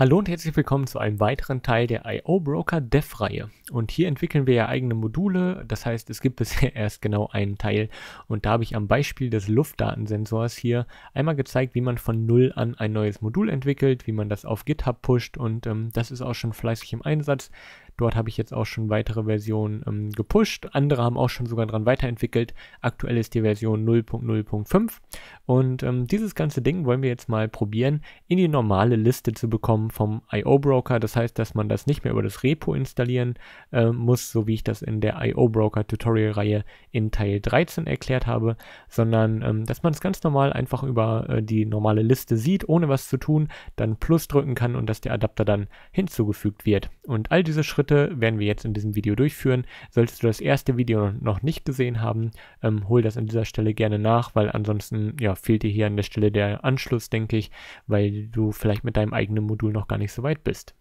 Hallo und herzlich willkommen zu einem weiteren Teil der I.O. Broker Dev Reihe. Und hier entwickeln wir ja eigene Module. Das heißt, es gibt bisher erst genau einen Teil. Und da habe ich am Beispiel des Luftdatensensors hier einmal gezeigt, wie man von Null an ein neues Modul entwickelt, wie man das auf GitHub pusht. Und ähm, das ist auch schon fleißig im Einsatz. Dort habe ich jetzt auch schon weitere Versionen ähm, gepusht. Andere haben auch schon sogar daran weiterentwickelt. Aktuell ist die Version 0.0.5. Und ähm, dieses ganze Ding wollen wir jetzt mal probieren, in die normale Liste zu bekommen vom IO-Broker. Das heißt, dass man das nicht mehr über das Repo installieren äh, muss, so wie ich das in der IO-Broker-Tutorial-Reihe in Teil 13 erklärt habe, sondern ähm, dass man es ganz normal einfach über äh, die normale Liste sieht, ohne was zu tun, dann Plus drücken kann und dass der Adapter dann hinzugefügt wird. Und all diese Schritte Schritte werden wir jetzt in diesem Video durchführen. Solltest du das erste Video noch nicht gesehen haben, ähm, hol das an dieser Stelle gerne nach, weil ansonsten ja, fehlt dir hier an der Stelle der Anschluss, denke ich, weil du vielleicht mit deinem eigenen Modul noch gar nicht so weit bist.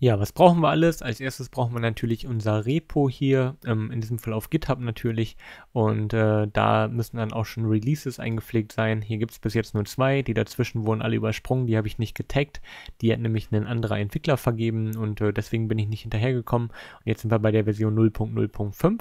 Ja, was brauchen wir alles? Als erstes brauchen wir natürlich unser Repo hier, ähm, in diesem Fall auf GitHub natürlich. Und äh, da müssen dann auch schon Releases eingepflegt sein. Hier gibt es bis jetzt nur zwei, die dazwischen wurden alle übersprungen, die habe ich nicht getaggt. Die hat nämlich ein anderer Entwickler vergeben und äh, deswegen bin ich nicht hinterhergekommen. Und jetzt sind wir bei der Version 0.0.5.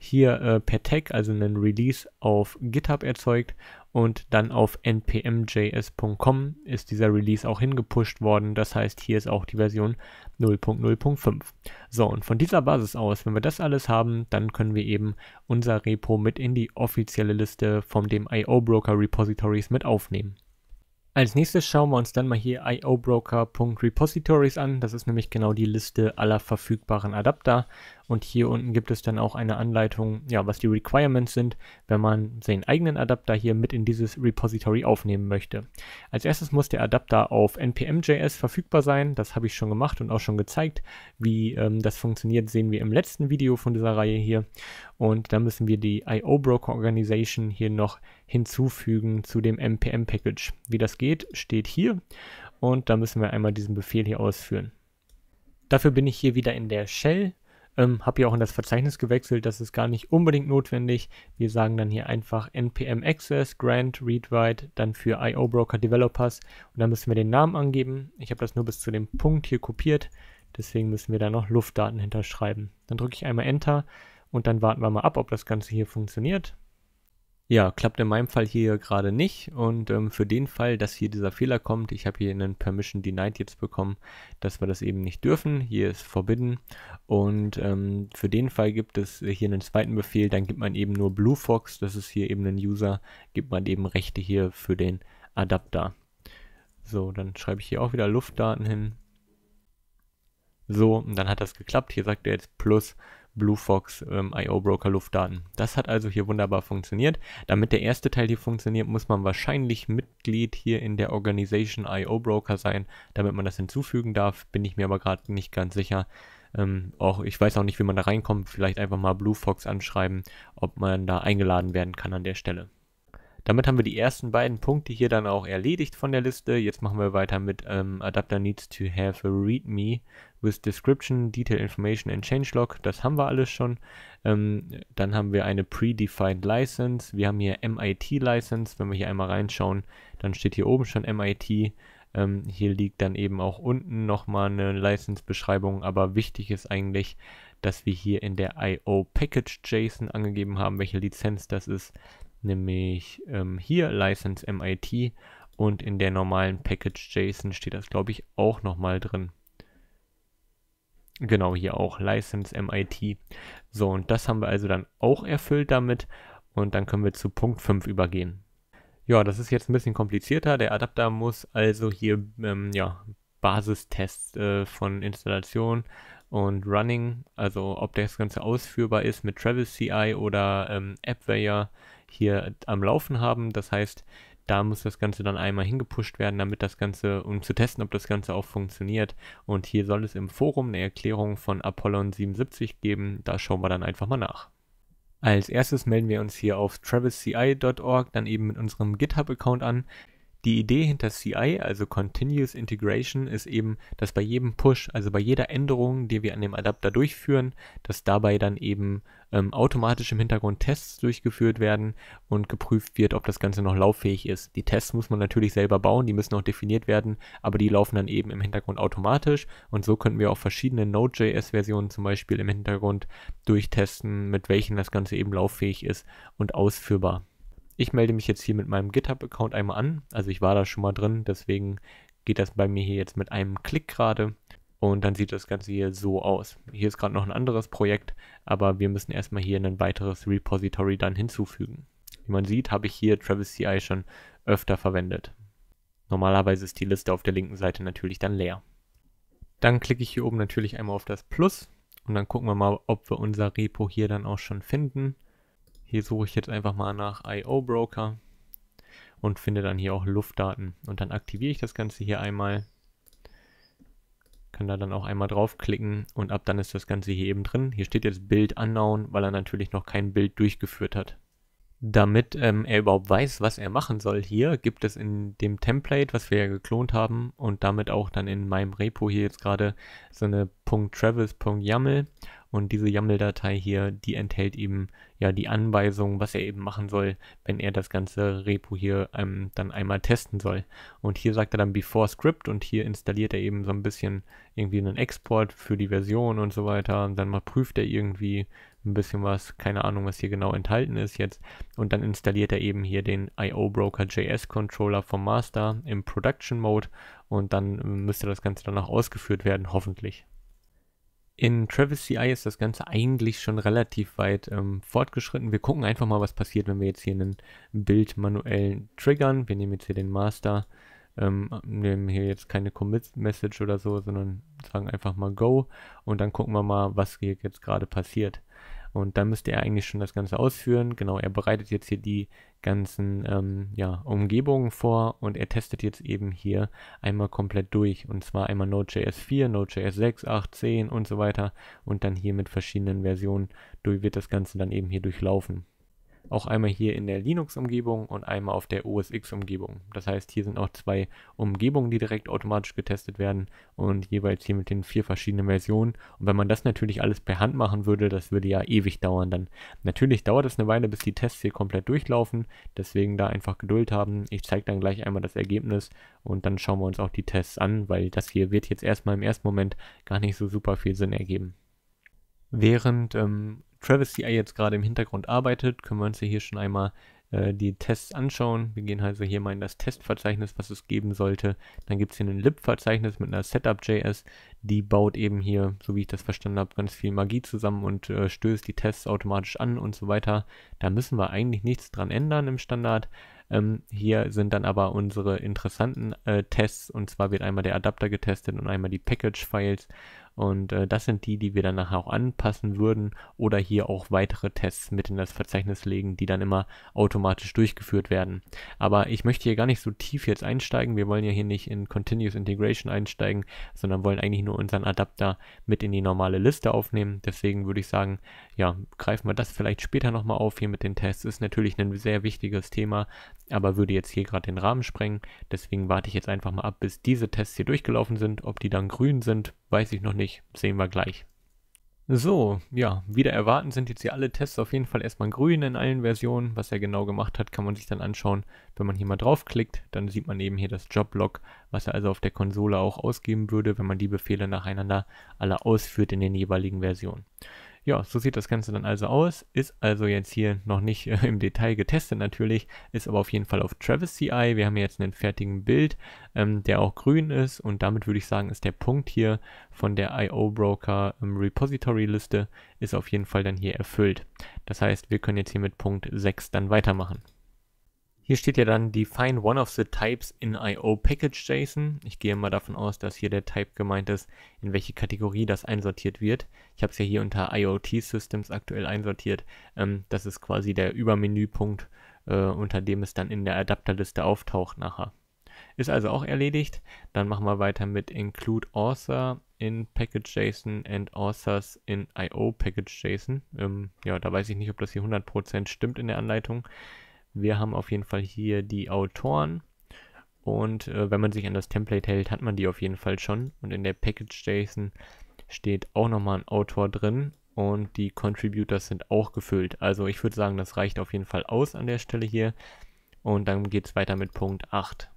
Hier äh, per Tag, also einen Release auf GitHub erzeugt und dann auf npmjs.com ist dieser Release auch hingepusht worden. Das heißt, hier ist auch die Version 0.0.5. So, und von dieser Basis aus, wenn wir das alles haben, dann können wir eben unser Repo mit in die offizielle Liste von dem IO-Broker Repositories mit aufnehmen. Als nächstes schauen wir uns dann mal hier iobroker.repositories an. Das ist nämlich genau die Liste aller verfügbaren Adapter. Und hier unten gibt es dann auch eine Anleitung, ja, was die Requirements sind, wenn man seinen eigenen Adapter hier mit in dieses Repository aufnehmen möchte. Als erstes muss der Adapter auf npm.js verfügbar sein. Das habe ich schon gemacht und auch schon gezeigt. Wie ähm, das funktioniert, sehen wir im letzten Video von dieser Reihe hier. Und dann müssen wir die IO Broker Organization hier noch hinzufügen zu dem npm Package. Wie das geht, steht hier. Und da müssen wir einmal diesen Befehl hier ausführen. Dafür bin ich hier wieder in der Shell ähm, Habe hier auch in das Verzeichnis gewechselt, das ist gar nicht unbedingt notwendig. Wir sagen dann hier einfach npm access grant read write, dann für IO Broker Developers und dann müssen wir den Namen angeben. Ich habe das nur bis zu dem Punkt hier kopiert, deswegen müssen wir da noch Luftdaten hinterschreiben. Dann drücke ich einmal Enter und dann warten wir mal ab, ob das Ganze hier funktioniert. Ja, klappt in meinem Fall hier gerade nicht und ähm, für den Fall, dass hier dieser Fehler kommt, ich habe hier einen Permission Denied jetzt bekommen, dass wir das eben nicht dürfen, hier ist Forbidden und ähm, für den Fall gibt es hier einen zweiten Befehl, dann gibt man eben nur BlueFox, das ist hier eben ein User, gibt man eben Rechte hier für den Adapter. So, dann schreibe ich hier auch wieder Luftdaten hin. So, und dann hat das geklappt, hier sagt er jetzt Plus BlueFox ähm, IO Broker Luftdaten. Das hat also hier wunderbar funktioniert. Damit der erste Teil hier funktioniert, muss man wahrscheinlich Mitglied hier in der Organisation IO Broker sein, damit man das hinzufügen darf. Bin ich mir aber gerade nicht ganz sicher. Ähm, auch ich weiß auch nicht, wie man da reinkommt. Vielleicht einfach mal BlueFox anschreiben, ob man da eingeladen werden kann an der Stelle. Damit haben wir die ersten beiden Punkte hier dann auch erledigt von der Liste. Jetzt machen wir weiter mit ähm, Adapter needs to have a readme with description, detail information and changelog. Das haben wir alles schon. Ähm, dann haben wir eine predefined license. Wir haben hier MIT license. Wenn wir hier einmal reinschauen, dann steht hier oben schon MIT. Ähm, hier liegt dann eben auch unten nochmal eine License-Beschreibung, aber wichtig ist eigentlich, dass wir hier in der IO Package JSON angegeben haben, welche Lizenz das ist nämlich ähm, hier License MIT und in der normalen Package JSON steht das, glaube ich, auch nochmal drin. Genau, hier auch License MIT. So, und das haben wir also dann auch erfüllt damit und dann können wir zu Punkt 5 übergehen. Ja, das ist jetzt ein bisschen komplizierter. Der Adapter muss also hier ähm, ja, Basistests äh, von Installation und Running, also ob das Ganze ausführbar ist mit Travis CI oder ähm, AppWare hier am Laufen haben. Das heißt, da muss das Ganze dann einmal hingepusht werden, damit das Ganze, um zu testen, ob das Ganze auch funktioniert. Und hier soll es im Forum eine Erklärung von Apollon 77 geben. Da schauen wir dann einfach mal nach. Als erstes melden wir uns hier auf travisci.org, dann eben mit unserem GitHub-Account an die Idee hinter CI, also Continuous Integration, ist eben, dass bei jedem Push, also bei jeder Änderung, die wir an dem Adapter durchführen, dass dabei dann eben ähm, automatisch im Hintergrund Tests durchgeführt werden und geprüft wird, ob das Ganze noch lauffähig ist. Die Tests muss man natürlich selber bauen, die müssen auch definiert werden, aber die laufen dann eben im Hintergrund automatisch und so könnten wir auch verschiedene Node.js-Versionen zum Beispiel im Hintergrund durchtesten, mit welchen das Ganze eben lauffähig ist und ausführbar. Ich melde mich jetzt hier mit meinem GitHub-Account einmal an. Also ich war da schon mal drin, deswegen geht das bei mir hier jetzt mit einem Klick gerade. Und dann sieht das Ganze hier so aus. Hier ist gerade noch ein anderes Projekt, aber wir müssen erstmal hier ein weiteres Repository dann hinzufügen. Wie man sieht, habe ich hier Travis CI schon öfter verwendet. Normalerweise ist die Liste auf der linken Seite natürlich dann leer. Dann klicke ich hier oben natürlich einmal auf das Plus und dann gucken wir mal, ob wir unser Repo hier dann auch schon finden. Hier suche ich jetzt einfach mal nach IO Broker und finde dann hier auch Luftdaten. Und dann aktiviere ich das Ganze hier einmal, kann da dann auch einmal draufklicken und ab dann ist das Ganze hier eben drin. Hier steht jetzt Bild annauen, weil er natürlich noch kein Bild durchgeführt hat. Damit ähm, er überhaupt weiß, was er machen soll hier, gibt es in dem Template, was wir ja geklont haben und damit auch dann in meinem Repo hier jetzt gerade so eine .travels.yaml und diese YAML-Datei hier, die enthält eben ja die Anweisung, was er eben machen soll, wenn er das ganze Repo hier ähm, dann einmal testen soll. Und hier sagt er dann before script und hier installiert er eben so ein bisschen irgendwie einen Export für die Version und so weiter. Und dann mal prüft er irgendwie ein bisschen was, keine Ahnung, was hier genau enthalten ist jetzt. Und dann installiert er eben hier den IO Broker JS Controller vom Master im Production Mode und dann müsste das Ganze danach ausgeführt werden, hoffentlich. In Travis CI ist das Ganze eigentlich schon relativ weit ähm, fortgeschritten. Wir gucken einfach mal, was passiert, wenn wir jetzt hier ein Bild manuell triggern. Wir nehmen jetzt hier den Master, ähm, nehmen hier jetzt keine Commit-Message oder so, sondern sagen einfach mal Go und dann gucken wir mal, was hier jetzt gerade passiert. Und dann müsste er eigentlich schon das Ganze ausführen. Genau, er bereitet jetzt hier die ganzen ähm, ja, Umgebungen vor und er testet jetzt eben hier einmal komplett durch. Und zwar einmal Node.js 4, Node.js 6, 8, 10 und so weiter. Und dann hier mit verschiedenen Versionen wird das Ganze dann eben hier durchlaufen auch einmal hier in der Linux-Umgebung und einmal auf der OSX-Umgebung. Das heißt, hier sind auch zwei Umgebungen, die direkt automatisch getestet werden und jeweils hier mit den vier verschiedenen Versionen. Und wenn man das natürlich alles per Hand machen würde, das würde ja ewig dauern dann. Natürlich dauert es eine Weile, bis die Tests hier komplett durchlaufen, deswegen da einfach Geduld haben. Ich zeige dann gleich einmal das Ergebnis und dann schauen wir uns auch die Tests an, weil das hier wird jetzt erstmal im ersten Moment gar nicht so super viel Sinn ergeben. Während ähm, Travesty jetzt gerade im Hintergrund arbeitet, können wir uns hier schon einmal äh, die Tests anschauen. Wir gehen also hier mal in das Testverzeichnis, was es geben sollte. Dann gibt es hier ein lib-Verzeichnis mit einer Setup.js. Die baut eben hier, so wie ich das verstanden habe, ganz viel Magie zusammen und äh, stößt die Tests automatisch an und so weiter. Da müssen wir eigentlich nichts dran ändern im Standard. Ähm, hier sind dann aber unsere interessanten äh, Tests und zwar wird einmal der Adapter getestet und einmal die Package-Files und äh, das sind die, die wir dann nachher auch anpassen würden oder hier auch weitere Tests mit in das Verzeichnis legen, die dann immer automatisch durchgeführt werden. Aber ich möchte hier gar nicht so tief jetzt einsteigen. Wir wollen ja hier nicht in Continuous Integration einsteigen, sondern wollen eigentlich nur unseren Adapter mit in die normale Liste aufnehmen. Deswegen würde ich sagen, ja, greifen wir das vielleicht später nochmal auf hier mit den Tests. Ist natürlich ein sehr wichtiges Thema, aber würde jetzt hier gerade den Rahmen sprengen. Deswegen warte ich jetzt einfach mal ab, bis diese Tests hier durchgelaufen sind. Ob die dann grün sind, weiß ich noch nicht nicht. Sehen wir gleich. So, ja, wieder erwarten sind jetzt hier alle Tests auf jeden Fall erstmal grün in allen Versionen. Was er genau gemacht hat, kann man sich dann anschauen. Wenn man hier mal draufklickt, dann sieht man eben hier das Joblog, was er also auf der Konsole auch ausgeben würde, wenn man die Befehle nacheinander alle ausführt in den jeweiligen Versionen. Ja, so sieht das Ganze dann also aus. Ist also jetzt hier noch nicht äh, im Detail getestet natürlich, ist aber auf jeden Fall auf Travis CI. Wir haben jetzt einen fertigen Bild, ähm, der auch grün ist und damit würde ich sagen, ist der Punkt hier von der IO Broker ähm, Repository Liste ist auf jeden Fall dann hier erfüllt. Das heißt, wir können jetzt hier mit Punkt 6 dann weitermachen. Hier steht ja dann define one of the types in IO package JSON. Ich gehe mal davon aus, dass hier der Type gemeint ist, in welche Kategorie das einsortiert wird. Ich habe es ja hier unter IoT Systems aktuell einsortiert. Ähm, das ist quasi der Übermenüpunkt, äh, unter dem es dann in der Adapterliste auftaucht nachher. Ist also auch erledigt. Dann machen wir weiter mit include author in package JSON and authors in IO package.json. Ähm, ja, da weiß ich nicht, ob das hier 100% stimmt in der Anleitung. Wir haben auf jeden Fall hier die Autoren. Und äh, wenn man sich an das Template hält, hat man die auf jeden Fall schon. Und in der Package-JSON steht auch nochmal ein Autor drin. Und die Contributors sind auch gefüllt. Also ich würde sagen, das reicht auf jeden Fall aus an der Stelle hier. Und dann geht es weiter mit Punkt 8.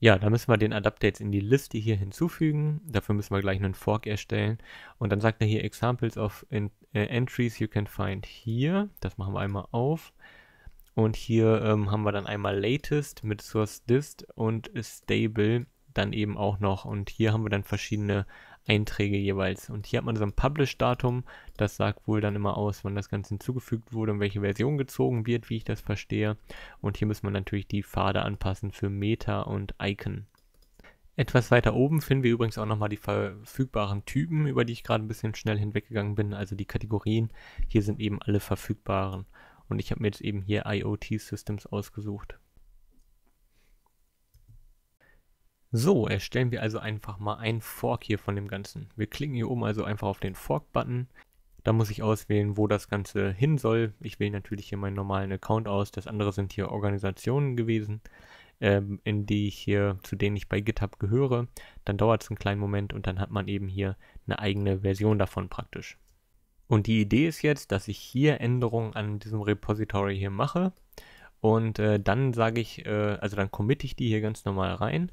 Ja, da müssen wir den Adapter jetzt in die Liste hier hinzufügen. Dafür müssen wir gleich einen Fork erstellen. Und dann sagt er hier Examples of in, äh, Entries you can find here. Das machen wir einmal auf. Und hier ähm, haben wir dann einmal Latest mit Source Dist und Stable dann eben auch noch. Und hier haben wir dann verschiedene Einträge jeweils. Und hier hat man so ein Publish-Datum. Das sagt wohl dann immer aus, wann das Ganze hinzugefügt wurde und welche Version gezogen wird, wie ich das verstehe. Und hier muss man natürlich die Pfade anpassen für Meta und Icon. Etwas weiter oben finden wir übrigens auch nochmal die verfügbaren Typen, über die ich gerade ein bisschen schnell hinweggegangen bin, also die Kategorien. Hier sind eben alle verfügbaren. Und ich habe mir jetzt eben hier IoT Systems ausgesucht. So, erstellen wir also einfach mal einen Fork hier von dem Ganzen. Wir klicken hier oben also einfach auf den Fork-Button. Da muss ich auswählen, wo das Ganze hin soll. Ich wähle natürlich hier meinen normalen Account aus. Das andere sind hier Organisationen gewesen, ähm, in die ich hier, zu denen ich bei GitHub gehöre. Dann dauert es einen kleinen Moment und dann hat man eben hier eine eigene Version davon praktisch. Und die Idee ist jetzt, dass ich hier Änderungen an diesem Repository hier mache. Und äh, dann sage ich, äh, also dann committe ich die hier ganz normal rein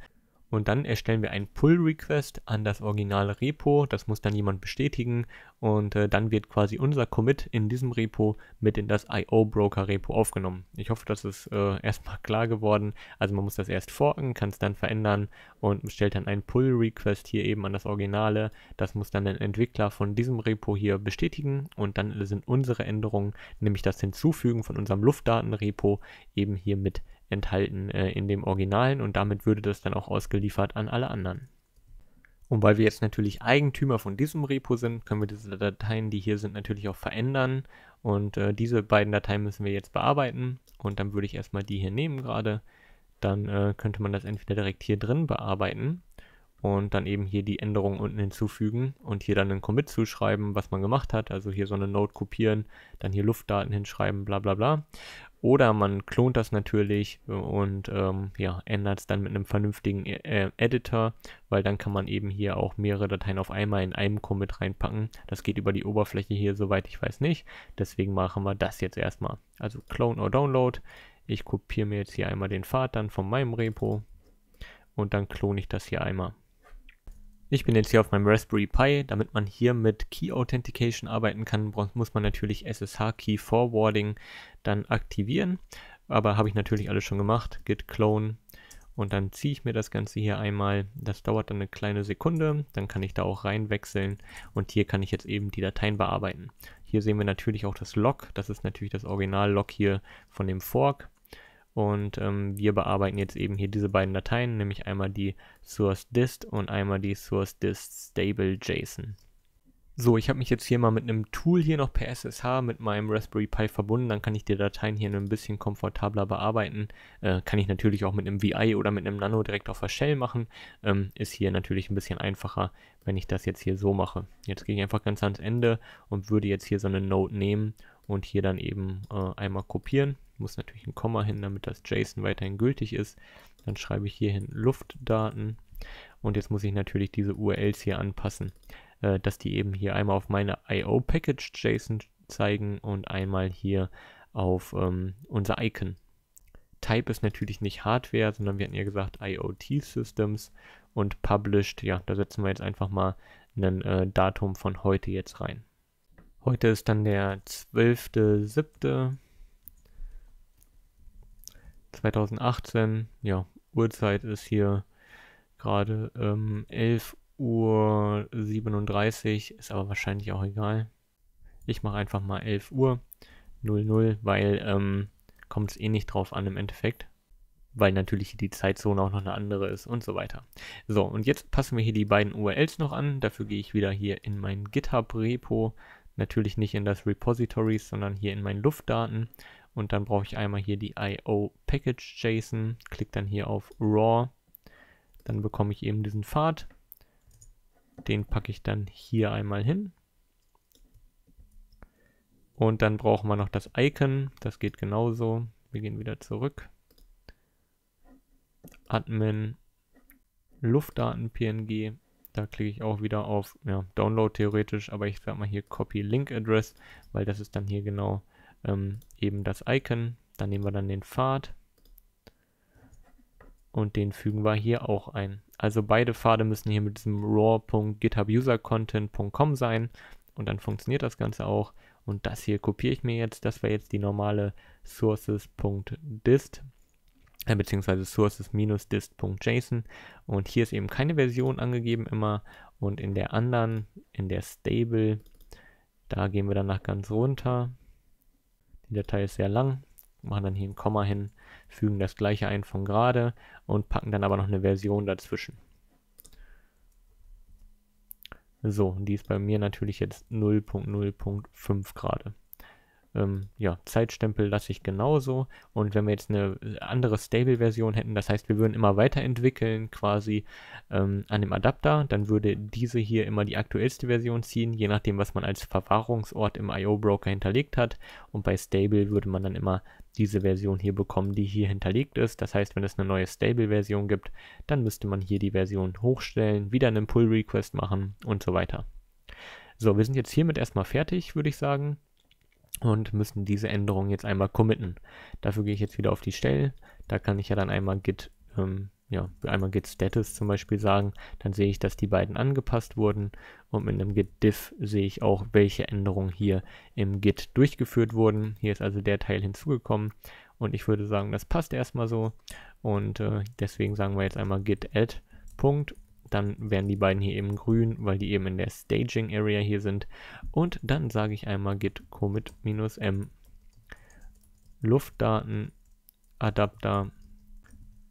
und dann erstellen wir einen Pull-Request an das originale Repo. Das muss dann jemand bestätigen und äh, dann wird quasi unser Commit in diesem Repo mit in das IO-Broker-Repo aufgenommen. Ich hoffe, das ist äh, erstmal klar geworden. Also man muss das erst forken, kann es dann verändern und stellt dann einen Pull-Request hier eben an das Originale. Das muss dann der Entwickler von diesem Repo hier bestätigen und dann sind unsere Änderungen, nämlich das Hinzufügen von unserem Luftdaten-Repo eben hier mit enthalten äh, in dem Originalen und damit würde das dann auch ausgeliefert an alle anderen. Und weil wir jetzt natürlich Eigentümer von diesem Repo sind, können wir diese Dateien, die hier sind, natürlich auch verändern. Und äh, diese beiden Dateien müssen wir jetzt bearbeiten. Und dann würde ich erstmal die hier nehmen gerade. Dann äh, könnte man das entweder direkt hier drin bearbeiten und dann eben hier die Änderung unten hinzufügen und hier dann einen Commit zuschreiben, was man gemacht hat. Also hier so eine Node kopieren, dann hier Luftdaten hinschreiben, bla bla bla. Oder man klont das natürlich und ähm, ja, ändert es dann mit einem vernünftigen äh, äh, Editor, weil dann kann man eben hier auch mehrere Dateien auf einmal in einem Commit reinpacken. Das geht über die Oberfläche hier, soweit ich weiß nicht. Deswegen machen wir das jetzt erstmal. Also Clone or Download. Ich kopiere mir jetzt hier einmal den Pfad dann von meinem Repo und dann klone ich das hier einmal. Ich bin jetzt hier auf meinem Raspberry Pi. Damit man hier mit Key Authentication arbeiten kann, muss man natürlich SSH Key Forwarding dann aktivieren. Aber habe ich natürlich alles schon gemacht. Git clone und dann ziehe ich mir das Ganze hier einmal. Das dauert dann eine kleine Sekunde. Dann kann ich da auch reinwechseln und hier kann ich jetzt eben die Dateien bearbeiten. Hier sehen wir natürlich auch das Log. Das ist natürlich das Original-Log hier von dem Fork. Und ähm, wir bearbeiten jetzt eben hier diese beiden Dateien, nämlich einmal die Source Dist und einmal die Source Dist Stable JSON. So, ich habe mich jetzt hier mal mit einem Tool hier noch per SSH mit meinem Raspberry Pi verbunden. Dann kann ich die Dateien hier ein bisschen komfortabler bearbeiten. Äh, kann ich natürlich auch mit einem VI oder mit einem Nano direkt auf der Shell machen. Ähm, ist hier natürlich ein bisschen einfacher, wenn ich das jetzt hier so mache. Jetzt gehe ich einfach ganz ans Ende und würde jetzt hier so eine Node nehmen und hier dann eben äh, einmal kopieren. Muss natürlich ein Komma hin, damit das JSON weiterhin gültig ist. Dann schreibe ich hier hin Luftdaten und jetzt muss ich natürlich diese URLs hier anpassen, äh, dass die eben hier einmal auf meine IO Package JSON zeigen und einmal hier auf ähm, unser Icon. Type ist natürlich nicht Hardware, sondern wir hatten ja gesagt IoT Systems und Published. Ja, da setzen wir jetzt einfach mal ein äh, Datum von heute jetzt rein. Heute ist dann der 12.07.2018. Ja, Uhrzeit ist hier gerade ähm, 11 Uhr ist aber wahrscheinlich auch egal. Ich mache einfach mal 11 Uhr 00, weil ähm, kommt es eh nicht drauf an im Endeffekt. Weil natürlich die Zeitzone auch noch eine andere ist und so weiter. So, und jetzt passen wir hier die beiden URLs noch an. Dafür gehe ich wieder hier in mein GitHub-Repo. Natürlich nicht in das Repository, sondern hier in meinen Luftdaten. Und dann brauche ich einmal hier die IO Package JSON, klicke dann hier auf Raw. Dann bekomme ich eben diesen Pfad. Den packe ich dann hier einmal hin. Und dann brauchen wir noch das Icon. Das geht genauso. Wir gehen wieder zurück. Admin Luftdaten PNG da klicke ich auch wieder auf ja, Download theoretisch, aber ich werde mal hier Copy Link Address, weil das ist dann hier genau ähm, eben das Icon. Dann nehmen wir dann den Pfad und den fügen wir hier auch ein. Also beide Pfade müssen hier mit diesem raw.githubusercontent.com sein und dann funktioniert das Ganze auch. Und das hier kopiere ich mir jetzt. Das wäre jetzt die normale sources.dist. Äh, beziehungsweise sources-dist.json und hier ist eben keine Version angegeben immer und in der anderen, in der stable, da gehen wir dann nach ganz runter. Die Datei ist sehr lang, machen dann hier ein Komma hin, fügen das gleiche ein von gerade und packen dann aber noch eine Version dazwischen. So, die ist bei mir natürlich jetzt 0.0.5 gerade. Ähm, ja, Zeitstempel lasse ich genauso. Und wenn wir jetzt eine andere Stable-Version hätten, das heißt, wir würden immer weiterentwickeln quasi ähm, an dem Adapter, dann würde diese hier immer die aktuellste Version ziehen, je nachdem, was man als Verwahrungsort im IO-Broker hinterlegt hat. Und bei Stable würde man dann immer diese Version hier bekommen, die hier hinterlegt ist. Das heißt, wenn es eine neue Stable-Version gibt, dann müsste man hier die Version hochstellen, wieder einen Pull-Request machen und so weiter. So, wir sind jetzt hiermit erstmal fertig, würde ich sagen und müssen diese Änderung jetzt einmal committen. Dafür gehe ich jetzt wieder auf die Stelle. Da kann ich ja dann einmal git, ähm, ja, einmal git status zum Beispiel sagen. Dann sehe ich, dass die beiden angepasst wurden und mit einem git diff sehe ich auch, welche Änderungen hier im git durchgeführt wurden. Hier ist also der Teil hinzugekommen und ich würde sagen, das passt erstmal so und äh, deswegen sagen wir jetzt einmal git add Punkt dann werden die beiden hier eben grün, weil die eben in der Staging Area hier sind. Und dann sage ich einmal git commit-m Luftdaten Adapter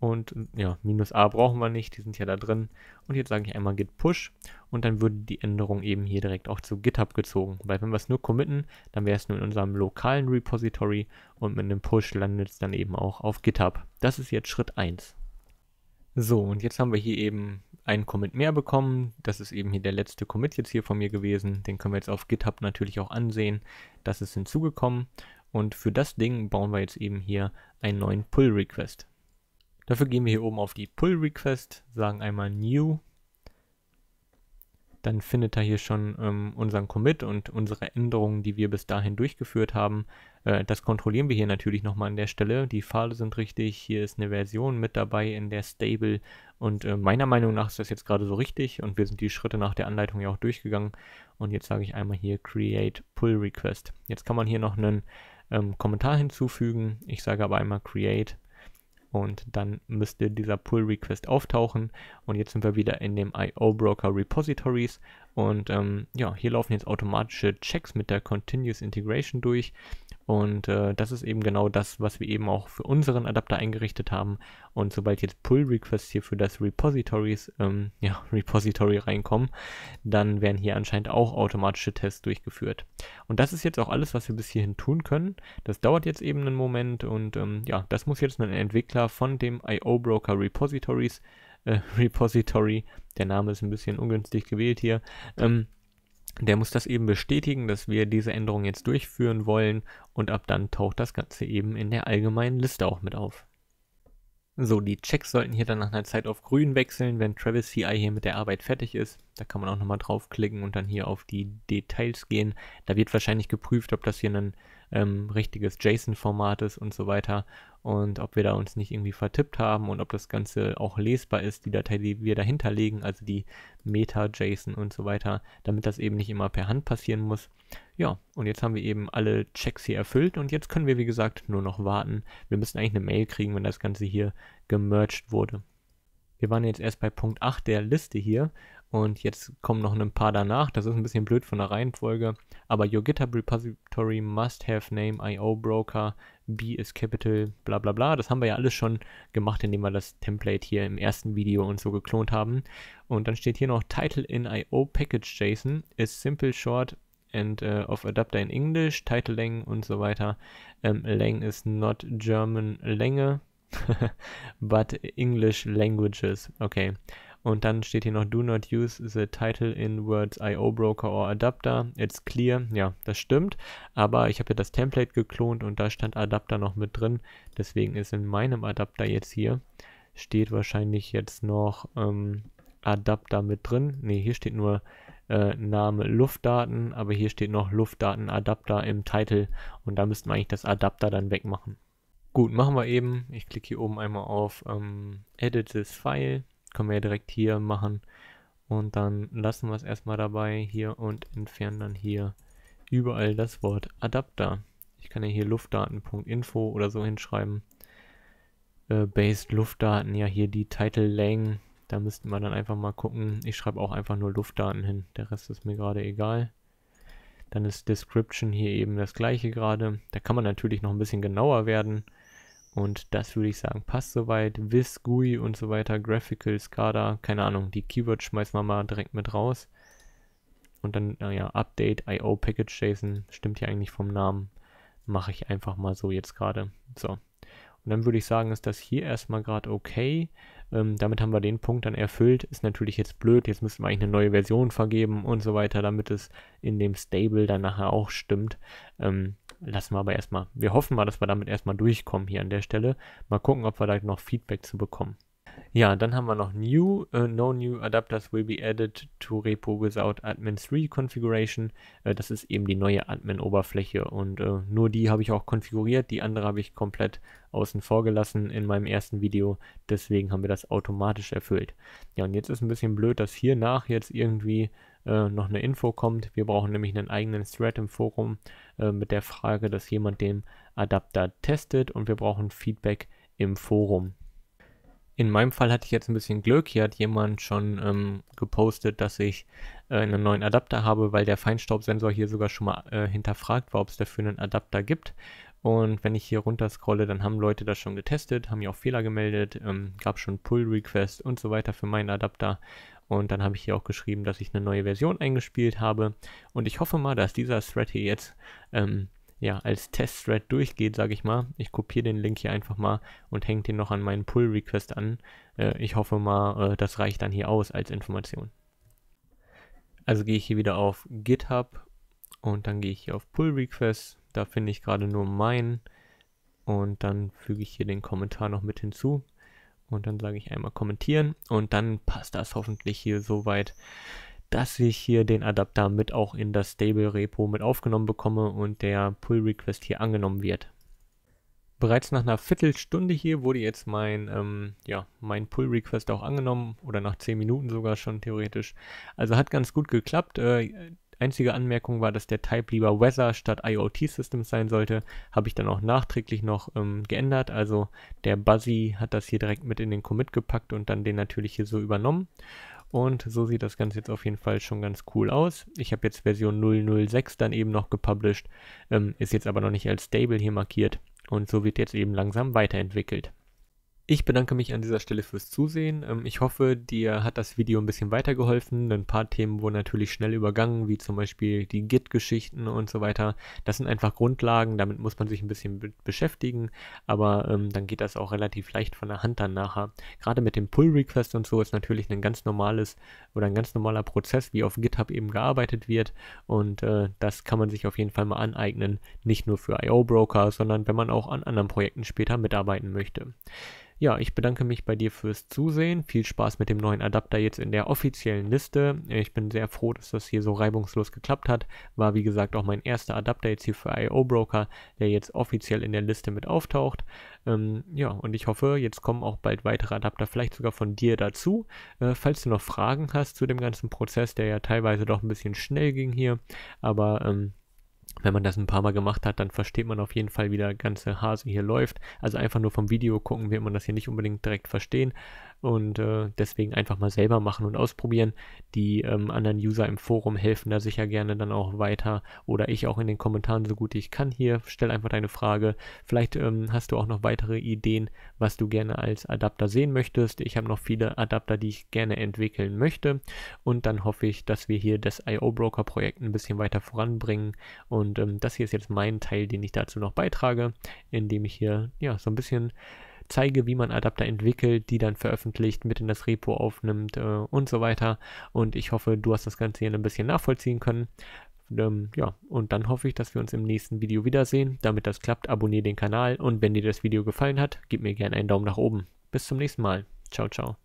und ja, minus a brauchen wir nicht, die sind ja da drin. Und jetzt sage ich einmal git push und dann würde die Änderung eben hier direkt auch zu GitHub gezogen. Weil wenn wir es nur committen, dann wäre es nur in unserem lokalen Repository und mit einem Push landet es dann eben auch auf GitHub. Das ist jetzt Schritt 1. So, und jetzt haben wir hier eben einen Commit mehr bekommen. Das ist eben hier der letzte Commit jetzt hier von mir gewesen. Den können wir jetzt auf GitHub natürlich auch ansehen. Das ist hinzugekommen. Und für das Ding bauen wir jetzt eben hier einen neuen Pull Request. Dafür gehen wir hier oben auf die Pull Request, sagen einmal New. Dann findet er hier schon ähm, unseren Commit und unsere Änderungen, die wir bis dahin durchgeführt haben. Äh, das kontrollieren wir hier natürlich nochmal an der Stelle. Die Pfade sind richtig, hier ist eine Version mit dabei in der Stable und äh, meiner Meinung nach ist das jetzt gerade so richtig und wir sind die Schritte nach der Anleitung ja auch durchgegangen. Und jetzt sage ich einmal hier Create Pull Request. Jetzt kann man hier noch einen ähm, Kommentar hinzufügen. Ich sage aber einmal Create und dann müsste dieser Pull Request auftauchen und jetzt sind wir wieder in dem IO Broker Repositories und ähm, ja, hier laufen jetzt automatische Checks mit der Continuous Integration durch und äh, das ist eben genau das, was wir eben auch für unseren Adapter eingerichtet haben und sobald jetzt Pull Requests hier für das Repositories, ähm, ja, Repository reinkommen, dann werden hier anscheinend auch automatische Tests durchgeführt. Und das ist jetzt auch alles, was wir bis hierhin tun können. Das dauert jetzt eben einen Moment und ähm, ja, das muss jetzt ein Entwickler Anbieter von dem IO Broker Repositories, äh, Repository, der Name ist ein bisschen ungünstig gewählt hier, ähm, der muss das eben bestätigen, dass wir diese Änderung jetzt durchführen wollen und ab dann taucht das Ganze eben in der allgemeinen Liste auch mit auf. So, die Checks sollten hier dann nach einer Zeit auf grün wechseln, wenn Travis CI hier mit der Arbeit fertig ist. Da kann man auch nochmal draufklicken und dann hier auf die Details gehen. Da wird wahrscheinlich geprüft, ob das hier ein ähm, richtiges JSON-Format ist und so weiter und ob wir da uns nicht irgendwie vertippt haben und ob das Ganze auch lesbar ist, die Datei, die wir dahinter legen, also die Meta-JSON und so weiter, damit das eben nicht immer per Hand passieren muss. Ja, und jetzt haben wir eben alle Checks hier erfüllt und jetzt können wir, wie gesagt, nur noch warten. Wir müssen eigentlich eine Mail kriegen, wenn das Ganze hier gemerged wurde. Wir waren jetzt erst bei Punkt 8 der Liste hier und jetzt kommen noch ein paar danach. Das ist ein bisschen blöd von der Reihenfolge. Aber your GitHub Repository must have name IO Broker, B is capital, bla bla bla. Das haben wir ja alles schon gemacht, indem wir das Template hier im ersten Video und so geklont haben. Und dann steht hier noch Title in IO Package JSON is simple, short and uh, of adapter in English, Title Length und so weiter. Um, ähm, Length is not German Länge, but English languages. Okay. Und dann steht hier noch Do not use the title in Words IO Broker or Adapter. It's clear. Ja, das stimmt. Aber ich habe ja das Template geklont und da stand Adapter noch mit drin. Deswegen ist in meinem Adapter jetzt hier, steht wahrscheinlich jetzt noch ähm, Adapter mit drin. Ne, hier steht nur äh, Name Luftdaten, aber hier steht noch Luftdaten Adapter im Titel. Und da müssten wir eigentlich das Adapter dann wegmachen. Gut, machen wir eben. Ich klicke hier oben einmal auf ähm, Edit this File können wir ja direkt hier machen. Und dann lassen wir es erstmal dabei hier und entfernen dann hier überall das Wort Adapter. Ich kann ja hier luftdaten.info oder so hinschreiben. Äh, based Luftdaten, ja hier die Title Lang. Da müssten wir dann einfach mal gucken. Ich schreibe auch einfach nur Luftdaten hin. Der Rest ist mir gerade egal. Dann ist Description hier eben das gleiche gerade. Da kann man natürlich noch ein bisschen genauer werden. Und das würde ich sagen, passt soweit. Viz, GUI und so weiter, Graphical, SCADA, keine Ahnung, die Keywords schmeißen wir mal direkt mit raus. Und dann, naja, Update, IO, Package JSON, stimmt ja eigentlich vom Namen. Mache ich einfach mal so jetzt gerade. So. Und dann würde ich sagen, ist das hier erstmal gerade okay. Ähm, damit haben wir den Punkt dann erfüllt. Ist natürlich jetzt blöd. Jetzt müssen wir eigentlich eine neue Version vergeben und so weiter, damit es in dem Stable dann nachher auch stimmt. Ähm, lassen wir aber erstmal. Wir hoffen mal, dass wir damit erstmal durchkommen hier an der Stelle. Mal gucken, ob wir da noch Feedback zu bekommen. Ja, dann haben wir noch New. Uh, no new adapters will be added to Repo without Admin 3 Configuration. Uh, das ist eben die neue Admin-Oberfläche und uh, nur die habe ich auch konfiguriert. Die andere habe ich komplett außen vor gelassen in meinem ersten Video. Deswegen haben wir das automatisch erfüllt. Ja, und jetzt ist ein bisschen blöd, dass hier nach jetzt irgendwie äh, noch eine Info kommt. Wir brauchen nämlich einen eigenen Thread im Forum äh, mit der Frage, dass jemand den Adapter testet und wir brauchen Feedback im Forum. In meinem Fall hatte ich jetzt ein bisschen Glück. Hier hat jemand schon ähm, gepostet, dass ich äh, einen neuen Adapter habe, weil der Feinstaubsensor hier sogar schon mal äh, hinterfragt war, ob es dafür einen Adapter gibt. Und wenn ich hier runter scrolle, dann haben Leute das schon getestet, haben hier auch Fehler gemeldet, ähm, gab schon Pull-Requests und so weiter für meinen Adapter. Und dann habe ich hier auch geschrieben, dass ich eine neue Version eingespielt habe. Und ich hoffe mal, dass dieser Thread hier jetzt ähm, ja, als Test-Thread durchgeht, sage ich mal. Ich kopiere den Link hier einfach mal und hänge den noch an meinen Pull-Request an. Äh, ich hoffe mal, äh, das reicht dann hier aus als Information. Also gehe ich hier wieder auf GitHub und dann gehe ich hier auf Pull-Request da finde ich gerade nur mein Und dann füge ich hier den Kommentar noch mit hinzu. Und dann sage ich einmal kommentieren. Und dann passt das hoffentlich hier so weit, dass ich hier den Adapter mit auch in das Stable Repo mit aufgenommen bekomme und der Pull Request hier angenommen wird. Bereits nach einer Viertelstunde hier wurde jetzt mein, ähm, ja, mein Pull-Request auch angenommen oder nach 10 Minuten sogar schon theoretisch. Also hat ganz gut geklappt. Äh, einzige Anmerkung war, dass der Type lieber Weather statt IoT Systems sein sollte. Habe ich dann auch nachträglich noch ähm, geändert. Also der Buzzy hat das hier direkt mit in den Commit gepackt und dann den natürlich hier so übernommen. Und so sieht das Ganze jetzt auf jeden Fall schon ganz cool aus. Ich habe jetzt Version 006 dann eben noch gepublished, ähm, ist jetzt aber noch nicht als Stable hier markiert. Und so wird jetzt eben langsam weiterentwickelt. Ich bedanke mich an dieser Stelle fürs Zusehen. Ähm, ich hoffe, dir hat das Video ein bisschen weitergeholfen. Ein paar Themen wurden natürlich schnell übergangen, wie zum Beispiel die Git-Geschichten und so weiter. Das sind einfach Grundlagen, damit muss man sich ein bisschen beschäftigen, aber ähm, dann geht das auch relativ leicht von der Hand dann nachher. Gerade mit dem Pull-Request und so ist natürlich ein ganz normales oder ein ganz normaler Prozess, wie auf GitHub eben gearbeitet wird und äh, das kann man sich auf jeden Fall mal aneignen. Nicht nur für IO-Broker, sondern wenn man auch an anderen Projekten später mitarbeiten möchte. Ja, ich bedanke mich bei dir fürs Zusehen. Viel Spaß mit dem neuen Adapter jetzt in der offiziellen Liste. Ich bin sehr froh, dass das hier so reibungslos geklappt hat. War wie gesagt auch mein erster Adapter jetzt hier für IO Broker, der jetzt offiziell in der Liste mit auftaucht. Ähm, ja, und ich hoffe, jetzt kommen auch bald weitere Adapter, vielleicht sogar von dir dazu. Äh, falls du noch Fragen hast zu dem ganzen Prozess, der ja teilweise doch ein bisschen schnell ging hier, aber ähm, wenn man das ein paar Mal gemacht hat, dann versteht man auf jeden Fall, wie der ganze Hase hier läuft. Also einfach nur vom Video gucken wird man das hier nicht unbedingt direkt verstehen und äh, deswegen einfach mal selber machen und ausprobieren. Die ähm, anderen User im Forum helfen da sicher gerne dann auch weiter oder ich auch in den Kommentaren so gut ich kann hier. Stell einfach deine Frage. Vielleicht ähm, hast du auch noch weitere Ideen, was du gerne als Adapter sehen möchtest. Ich habe noch viele Adapter, die ich gerne entwickeln möchte und dann hoffe ich, dass wir hier das IO Broker Projekt ein bisschen weiter voranbringen und ähm, das hier ist jetzt mein Teil, den ich dazu noch beitrage, indem ich hier ja so ein bisschen zeige, wie man Adapter entwickelt, die dann veröffentlicht, mit in das Repo aufnimmt äh, und so weiter. Und ich hoffe, du hast das Ganze hier ein bisschen nachvollziehen können. ähm, ja, und dann hoffe ich, dass wir uns im nächsten Video wiedersehen. Damit das klappt, abonniere den Kanal und wenn dir das Video gefallen hat, gib mir gerne einen Daumen nach oben. Bis zum nächsten Mal. Ciao, ciao.